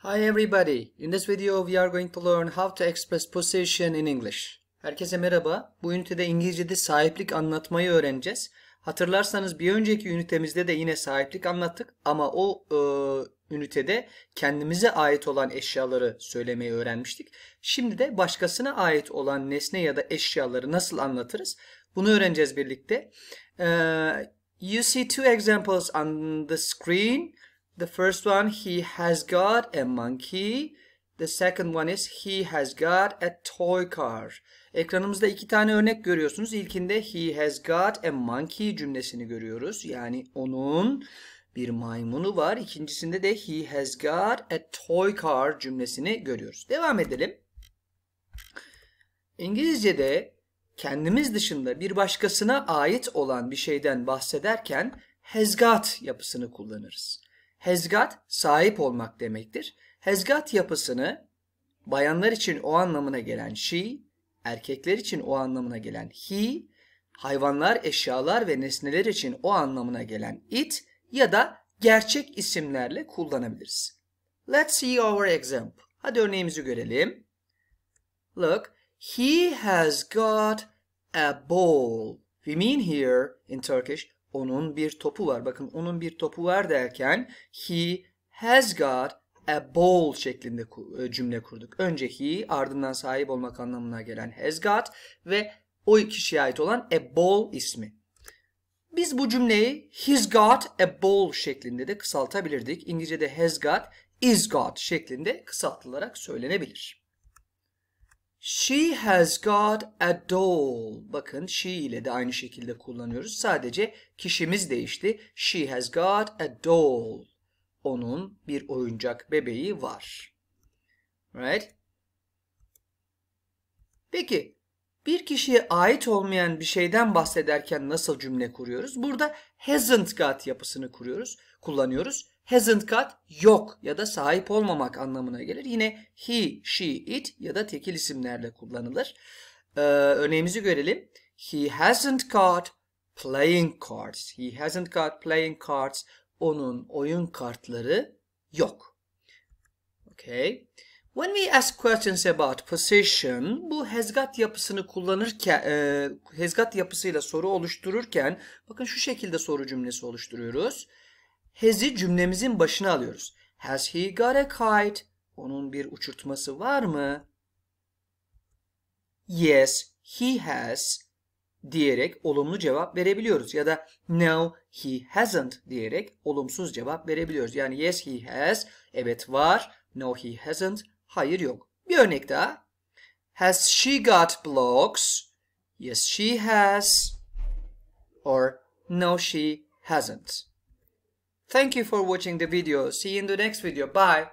Hi everybody. In this video we are going to learn how to express possession in English. Herkese merhaba. Bu ünitede İngilizce'de sahiplik anlatmayı öğreneceğiz. Hatırlarsanız bir önceki ünitemizde de yine sahiplik anlattık ama o e, ünitede kendimize ait olan eşyaları söylemeyi öğrenmiştik. Şimdi de başkasına ait olan nesne ya da eşyaları nasıl anlatırız? Bunu öğreneceğiz birlikte. E, you see two examples on the screen. The first one, he has got a monkey. The second one is he has got a toy car. Ekranımızda iki tane örnek görüyorsunuz. İlkinde he has got a monkey cümlesini görüyoruz. Yani onun bir maymunu var. İkincisinde de he has got a toy car cümlesini görüyoruz. Devam edelim. İngilizce'de kendimiz dışında bir başkasına ait olan bir şeyden bahsederken has got yapısını kullanırız. Hezgat sahip olmak demektir. Hezgat yapısını bayanlar için o anlamına gelen she, erkekler için o anlamına gelen he, hayvanlar, eşyalar ve nesneler için o anlamına gelen it ya da gerçek isimlerle kullanabiliriz. Let's see our example. Hadi örneğimizi görelim. Look, he has got a ball. We mean here in Turkish onun bir topu var. Bakın onun bir topu var derken he has got a ball şeklinde e, cümle kurduk. Önce he ardından sahip olmak anlamına gelen has got ve o kişiye ait olan a ball ismi. Biz bu cümleyi he's got a ball şeklinde de kısaltabilirdik. İngilizce'de has got is got şeklinde kısaltılarak söylenebilir. She has got a doll. Bakın she ile de aynı şekilde kullanıyoruz. Sadece kişimiz değişti. She has got a doll. Onun bir oyuncak bebeği var. Right? Peki bir kişiye ait olmayan bir şeyden bahsederken nasıl cümle kuruyoruz? Burada hasn't got yapısını kuruyoruz, kullanıyoruz hasn't got yok ya da sahip olmamak anlamına gelir. Yine he, she, it ya da tekil isimlerle kullanılır. Ee, örneğimizi görelim. He hasn't got playing cards. He hasn't got playing cards. Onun oyun kartları yok. Okay. When we ask questions about position, bu has got yapısını kullanırken, e, got yapısıyla soru oluştururken, bakın şu şekilde soru cümlesi oluşturuyoruz has'i cümlemizin başına alıyoruz. Has he got a kite? Onun bir uçurtması var mı? Yes, he has diyerek olumlu cevap verebiliyoruz ya da no he hasn't diyerek olumsuz cevap verebiliyoruz. Yani yes he has evet var, no he hasn't hayır yok. Bir örnek daha. Has she got blocks? Yes she has or no she hasn't. Thank you for watching the video. See you in the next video. Bye.